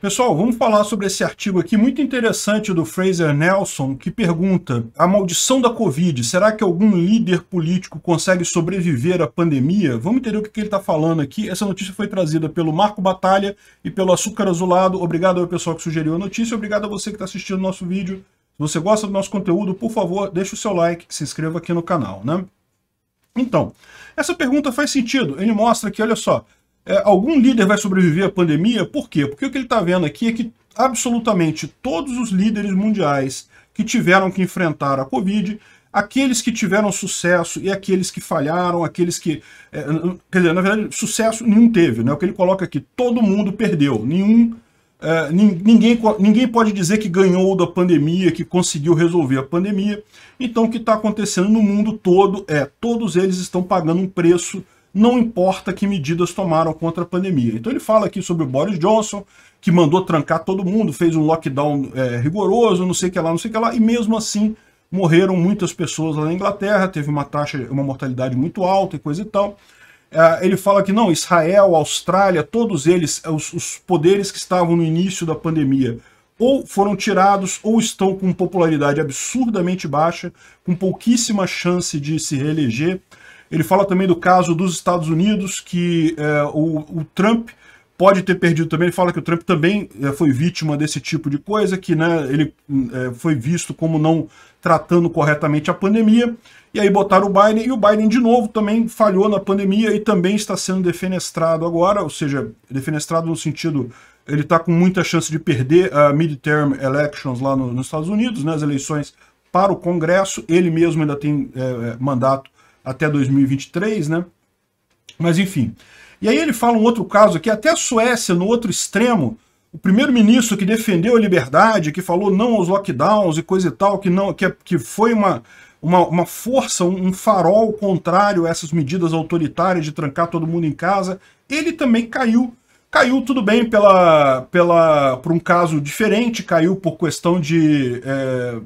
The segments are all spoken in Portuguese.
Pessoal, vamos falar sobre esse artigo aqui muito interessante do Fraser Nelson, que pergunta: a maldição da Covid, será que algum líder político consegue sobreviver à pandemia? Vamos entender o que ele está falando aqui. Essa notícia foi trazida pelo Marco Batalha e pelo Açúcar Azulado. Obrigado ao pessoal que sugeriu a notícia, obrigado a você que está assistindo o nosso vídeo. Se você gosta do nosso conteúdo, por favor, deixe o seu like, se inscreva aqui no canal, né? Então, essa pergunta faz sentido. Ele mostra que, olha só, é, algum líder vai sobreviver à pandemia? Por quê? Porque o que ele está vendo aqui é que absolutamente todos os líderes mundiais que tiveram que enfrentar a Covid, aqueles que tiveram sucesso e aqueles que falharam, aqueles que... É, quer dizer, na verdade, sucesso nenhum teve. Né? O que ele coloca aqui, todo mundo perdeu, nenhum... É, ninguém, ninguém pode dizer que ganhou da pandemia, que conseguiu resolver a pandemia. Então, o que está acontecendo no mundo todo é todos eles estão pagando um preço não importa que medidas tomaram contra a pandemia. Então ele fala aqui sobre o Boris Johnson, que mandou trancar todo mundo, fez um lockdown é, rigoroso, não sei o que lá, não sei o que lá, e mesmo assim morreram muitas pessoas lá na Inglaterra, teve uma taxa, uma mortalidade muito alta e coisa e tal. É, ele fala que não, Israel, Austrália, todos eles, é, os, os poderes que estavam no início da pandemia, ou foram tirados ou estão com popularidade absurdamente baixa, com pouquíssima chance de se reeleger. Ele fala também do caso dos Estados Unidos, que é, o, o, Trump pode ter perdido também. Ele fala que o Trump também é, foi vítima desse tipo de coisa, que né, ele é, foi visto como não tratando corretamente a pandemia. E aí botaram o Biden, e o Biden de novo também falhou na pandemia e também está sendo defenestrado agora, ou seja, defenestrado no sentido ele está com muita chance de perder a ah, midterm elections lá no, nos Estados Unidos, né, as eleições para o Congresso, ele mesmo ainda tem é, é mandato até 2023, né? Mas enfim. E aí ele fala um outro caso aqui, até a Suécia, no outro extremo, o primeiro-ministro que defendeu a liberdade, que falou não aos lockdowns e coisa e tal, que, não, que, é, que foi uma, uma, uma força, um, um farol contrário a essas medidas autoritárias de trancar todo mundo em casa, ele também caiu. Caiu tudo bem pela, pela, por um caso diferente, caiu por questão de é,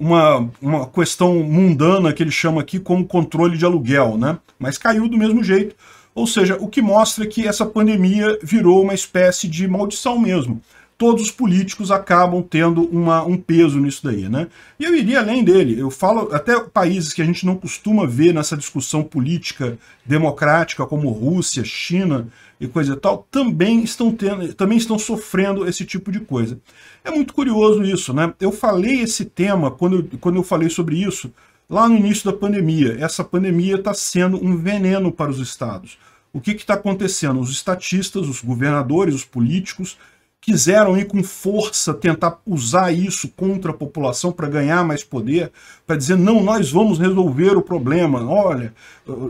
uma, uma questão mundana que ele chama aqui como controle de aluguel, né? Mas caiu do mesmo jeito. Ou seja, o que mostra que essa pandemia virou uma espécie de maldição mesmo todos os políticos acabam tendo uma, um peso nisso daí, né? E eu iria além dele, eu falo até países que a gente não costuma ver nessa discussão política democrática, como Rússia, China e coisa e tal, também estão, tendo, também estão sofrendo esse tipo de coisa. É muito curioso isso, né? Eu falei esse tema, quando eu, quando eu falei sobre isso, lá no início da pandemia. Essa pandemia está sendo um veneno para os estados. O que está acontecendo? Os estatistas, os governadores, os políticos quiseram ir com força tentar usar isso contra a população para ganhar mais poder, para dizer, não, nós vamos resolver o problema. Olha,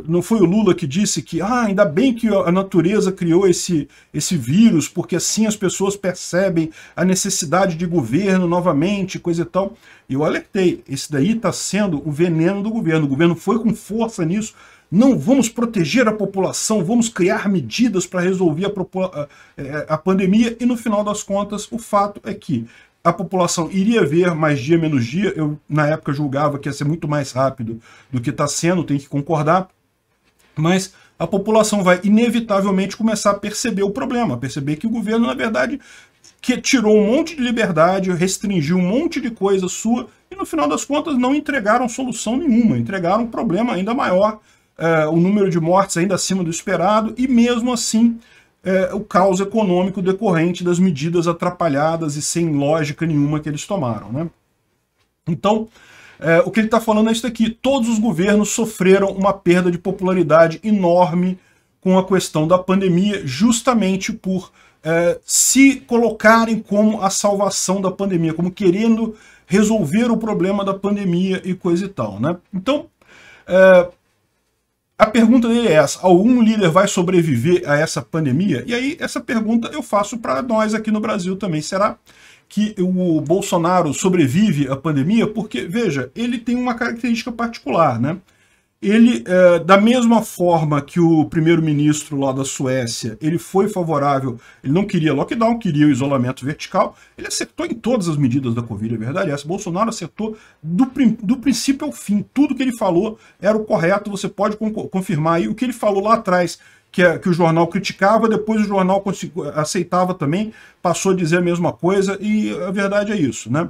não foi o Lula que disse que, ah, ainda bem que a natureza criou esse, esse vírus, porque assim as pessoas percebem a necessidade de governo novamente, coisa e tal. E eu alertei, esse daí está sendo o veneno do governo. O governo foi com força nisso, não vamos proteger a população, vamos criar medidas para resolver a, é, a, pandemia, e no final das contas, o fato é que a população iria ver mais dia menos dia. Eu, na época, julgava que ia ser muito mais rápido do que está sendo, tem que concordar. Mas a população vai, inevitavelmente, começar a perceber o problema, perceber que o governo, na verdade, que tirou um monte de liberdade, restringiu um monte de coisa sua, e no final das contas não entregaram solução nenhuma, entregaram um problema ainda maior eh, o número de mortes ainda acima do esperado e, mesmo assim, eh, o caos econômico decorrente das medidas atrapalhadas e sem lógica nenhuma que eles tomaram. Né? Então, é, o que ele está falando é isso aqui. Todos os governos sofreram uma perda de popularidade enorme com a questão da pandemia, justamente por é, se colocarem como a salvação da pandemia, como querendo resolver o problema da pandemia e coisa e tal. Né? Então, é, a pergunta dele é essa: algum líder vai sobreviver a essa pandemia? E aí, essa pergunta eu faço para nós aqui no Brasil também. Será que o Bolsonaro sobrevive à pandemia? Porque, veja, ele tem uma característica particular, né? Ele, é, da mesma forma que o primeiro-ministro lá da Suécia, ele foi favorável, ele não queria lockdown, queria o isolamento vertical, ele acertou em todas as medidas da Covid, é verdade essa. Bolsonaro acertou do, do princípio ao fim, tudo que ele falou era o correto, você pode confirmar aí o que ele falou lá atrás, que, que, o jornal criticava, depois o jornal aceitava também, passou a dizer a mesma coisa, e a verdade é isso, né?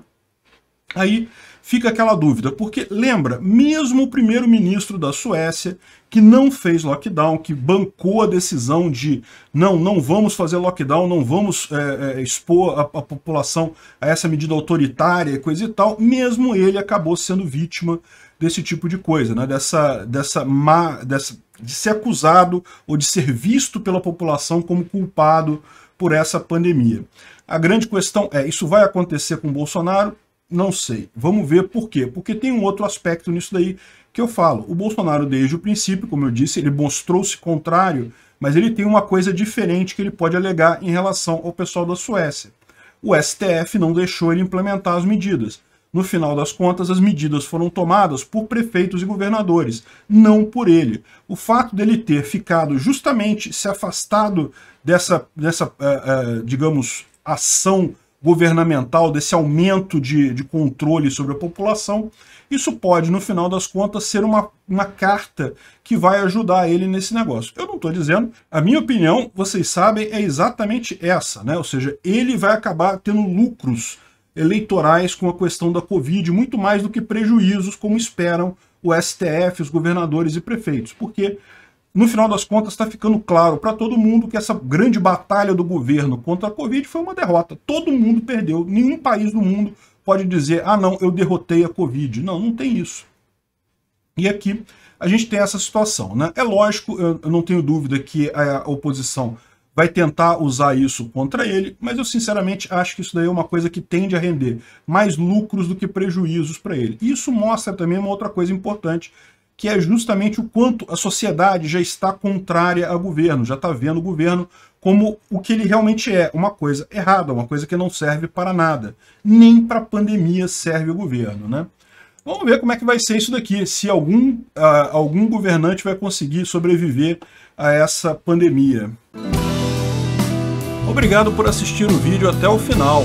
Aí fica aquela dúvida, porque lembra, mesmo o primeiro-ministro da Suécia, que não fez lockdown, que bancou a decisão de não, não vamos fazer lockdown, não vamos é, é, expor a, a, população a essa medida autoritária, coisa e tal, mesmo ele acabou sendo vítima desse tipo de coisa, né? dessa, dessa má, dessa, de ser acusado ou de ser visto pela população como culpado por essa pandemia. A grande questão é, isso vai acontecer com Bolsonaro? Não sei. Vamos ver por quê. Porque tem um outro aspecto nisso daí que eu falo. O Bolsonaro, desde o princípio, como eu disse, ele mostrou-se contrário, mas ele tem uma coisa diferente que ele pode alegar em relação ao pessoal da Suécia. O STF não deixou ele implementar as medidas. No final das contas, as medidas foram tomadas por prefeitos e governadores, não por ele. O fato dele ter ficado justamente se afastado dessa, dessa uh, uh, digamos, ação governamental, desse aumento de, de controle sobre a população, isso pode, no final das contas, ser uma, uma carta que vai ajudar ele nesse negócio. Eu não estou dizendo, a minha opinião, vocês sabem, é exatamente essa, né? Ou seja, ele vai acabar tendo lucros eleitorais com a questão da Covid, muito mais do que prejuízos, como esperam o STF, os governadores e prefeitos, porque no final das contas, está ficando claro para todo mundo que essa grande batalha do governo contra a Covid foi uma derrota. Todo mundo perdeu. Nenhum país do mundo pode dizer, ah, não, eu derrotei a Covid. Não, não tem isso. E aqui a gente tem essa situação. Né? É lógico, eu não tenho dúvida que a oposição vai tentar usar isso contra ele, mas eu sinceramente acho que isso daí é uma coisa que tende a render mais lucros do que prejuízos para ele. E isso mostra também uma outra coisa importante, que é justamente o quanto a sociedade já está contrária ao governo, já está vendo o governo como o que ele realmente é, uma coisa errada, uma coisa que não serve para nada. Nem para a pandemia serve o governo, né? Vamos ver como é que vai ser isso daqui, se algum, uh, algum governante vai conseguir sobreviver a essa pandemia. Obrigado por assistir o vídeo até o final.